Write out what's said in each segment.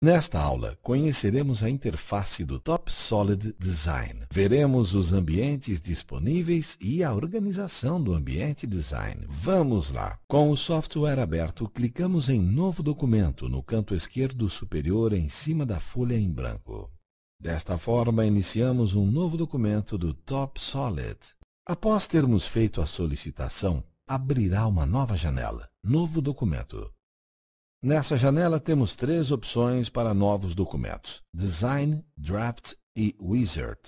Nesta aula, conheceremos a interface do Top Solid Design. Veremos os ambientes disponíveis e a organização do ambiente design. Vamos lá! Com o software aberto, clicamos em Novo documento no canto esquerdo superior em cima da folha em branco. Desta forma, iniciamos um novo documento do Top Solid. Após termos feito a solicitação, abrirá uma nova janela, Novo documento. Nessa janela temos três opções para novos documentos, Design, Draft e Wizard.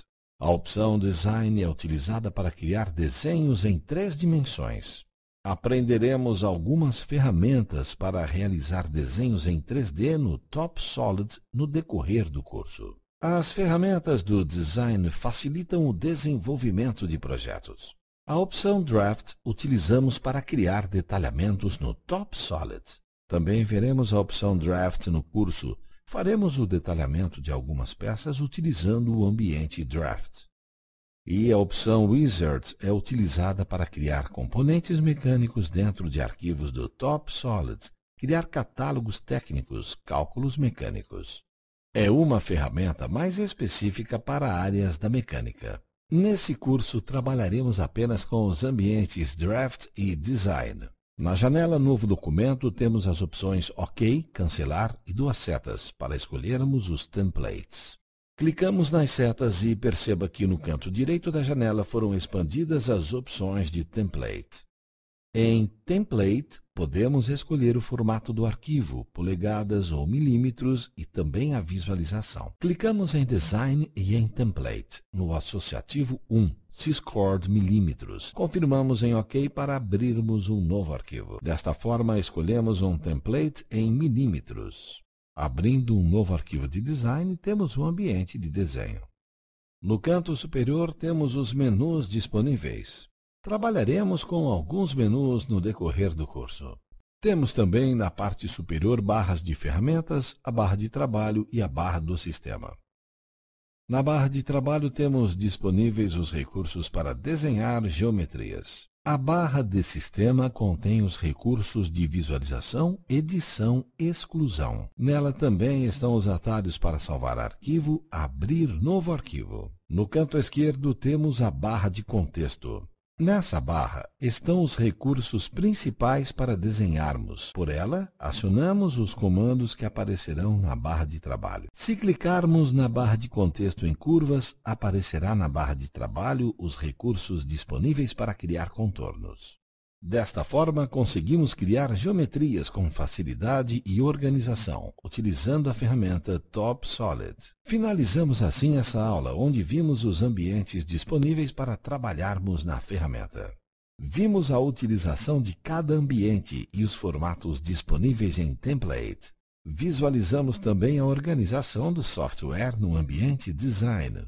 A opção Design é utilizada para criar desenhos em três dimensões. Aprenderemos algumas ferramentas para realizar desenhos em 3D no TopSolid no decorrer do curso. As ferramentas do design facilitam o desenvolvimento de projetos. A opção Draft utilizamos para criar detalhamentos no TopSolid. Também veremos a opção Draft no curso. Faremos o detalhamento de algumas peças utilizando o ambiente Draft. E a opção Wizards é utilizada para criar componentes mecânicos dentro de arquivos do TopSolid, criar catálogos técnicos, cálculos mecânicos. É uma ferramenta mais específica para áreas da mecânica. Nesse curso, trabalharemos apenas com os ambientes Draft e Design. Na janela Novo Documento, temos as opções OK, Cancelar e duas setas para escolhermos os templates. Clicamos nas setas e perceba que no canto direito da janela foram expandidas as opções de template. Em Template, podemos escolher o formato do arquivo, polegadas ou milímetros e também a visualização. Clicamos em Design e em Template, no associativo 1, Syscord milímetros. Confirmamos em OK para abrirmos um novo arquivo. Desta forma, escolhemos um template em milímetros. Abrindo um novo arquivo de design, temos o um ambiente de desenho. No canto superior, temos os menus disponíveis. Trabalharemos com alguns menus no decorrer do curso. Temos também na parte superior barras de ferramentas, a barra de trabalho e a barra do sistema. Na barra de trabalho temos disponíveis os recursos para desenhar geometrias. A barra de sistema contém os recursos de visualização, edição, exclusão. Nela também estão os atalhos para salvar arquivo, abrir novo arquivo. No canto esquerdo temos a barra de contexto. Nessa barra estão os recursos principais para desenharmos. Por ela, acionamos os comandos que aparecerão na barra de trabalho. Se clicarmos na barra de contexto em curvas, aparecerá na barra de trabalho os recursos disponíveis para criar contornos. Desta forma, conseguimos criar geometrias com facilidade e organização, utilizando a ferramenta Top Solid. Finalizamos assim essa aula, onde vimos os ambientes disponíveis para trabalharmos na ferramenta. Vimos a utilização de cada ambiente e os formatos disponíveis em template. Visualizamos também a organização do software no ambiente design.